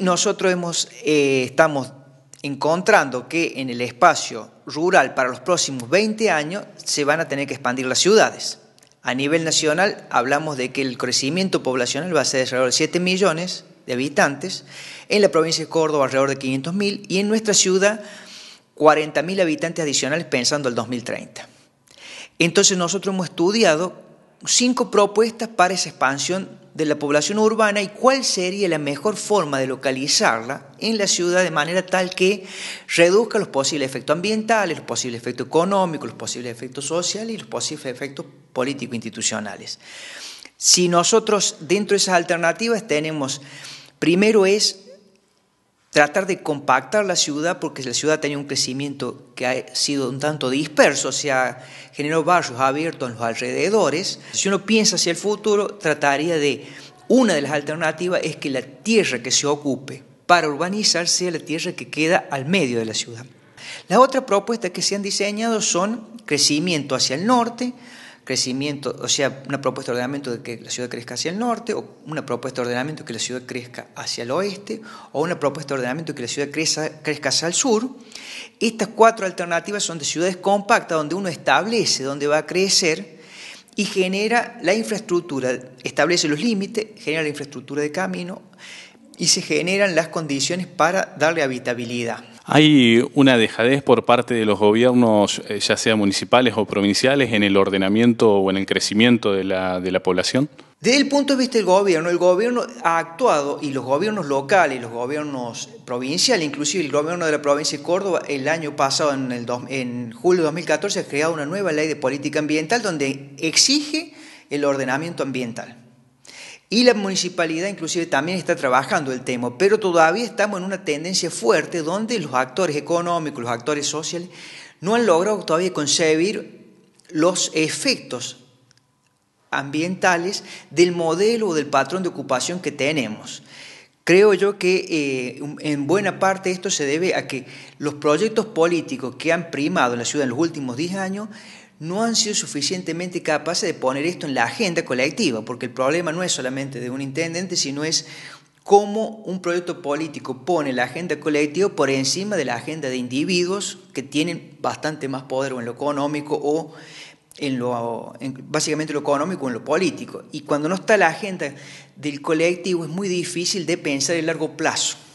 Nosotros eh, estamos encontrando que en el espacio rural para los próximos 20 años se van a tener que expandir las ciudades. A nivel nacional hablamos de que el crecimiento poblacional va a ser de alrededor de 7 millones de habitantes, en la provincia de Córdoba alrededor de 500 mil y en nuestra ciudad 40 mil habitantes adicionales pensando el 2030. Entonces nosotros hemos estudiado cinco propuestas para esa expansión de la población urbana y cuál sería la mejor forma de localizarla en la ciudad de manera tal que reduzca los posibles efectos ambientales, los posibles efectos económicos, los posibles efectos sociales y los posibles efectos político-institucionales. Si nosotros dentro de esas alternativas tenemos, primero es tratar de compactar la ciudad, porque la ciudad tenía un crecimiento que ha sido un tanto disperso, o sea, generó barrios abiertos en los alrededores. Si uno piensa hacia el futuro, trataría de, una de las alternativas es que la tierra que se ocupe para urbanizar sea la tierra que queda al medio de la ciudad. Las otras propuestas que se han diseñado son crecimiento hacia el norte, crecimiento, o sea, una propuesta de ordenamiento de que la ciudad crezca hacia el norte, o una propuesta de ordenamiento de que la ciudad crezca hacia el oeste, o una propuesta de ordenamiento de que la ciudad crezca, crezca hacia el sur. Estas cuatro alternativas son de ciudades compactas, donde uno establece dónde va a crecer y genera la infraestructura, establece los límites, genera la infraestructura de camino y se generan las condiciones para darle habitabilidad. Hay una dejadez por parte de los gobiernos, eh, ya sea municipales o provinciales, en el ordenamiento o en el crecimiento de la, población. Desde el punto de vista del gobierno, el gobierno ha actuado y los gobiernos locales, los gobiernos provinciales, inclusive el gobierno de la provincia de Córdoba, el año pasado, en julio de 2014, ha creado una nueva ley de política ambiental donde exige el ordenamiento ambiental. Y la municipalidad inclusive también está trabajando el tema, pero todavía estamos en una tendencia fuerte donde los actores económicos, los actores sociales, no han logrado todavía concebir los efectos ambientales del modelo o del patrón de ocupación que tenemos. Creo yo que eh, en buena parte esto se debe a que los proyectos políticos que han primado en la ciudad en los últimos 10 años no han sido suficientemente capaces de poner esto en la agenda colectiva, porque el problema no es solamente de un intendente, sino es cómo un proyecto político pone la agenda colectiva por encima de la agenda de individuos que tienen bastante más poder en lo económico o en lo básicamente lo económico o en lo político. Y cuando no está la agenda del colectivo es muy difícil de pensar el largo plazo.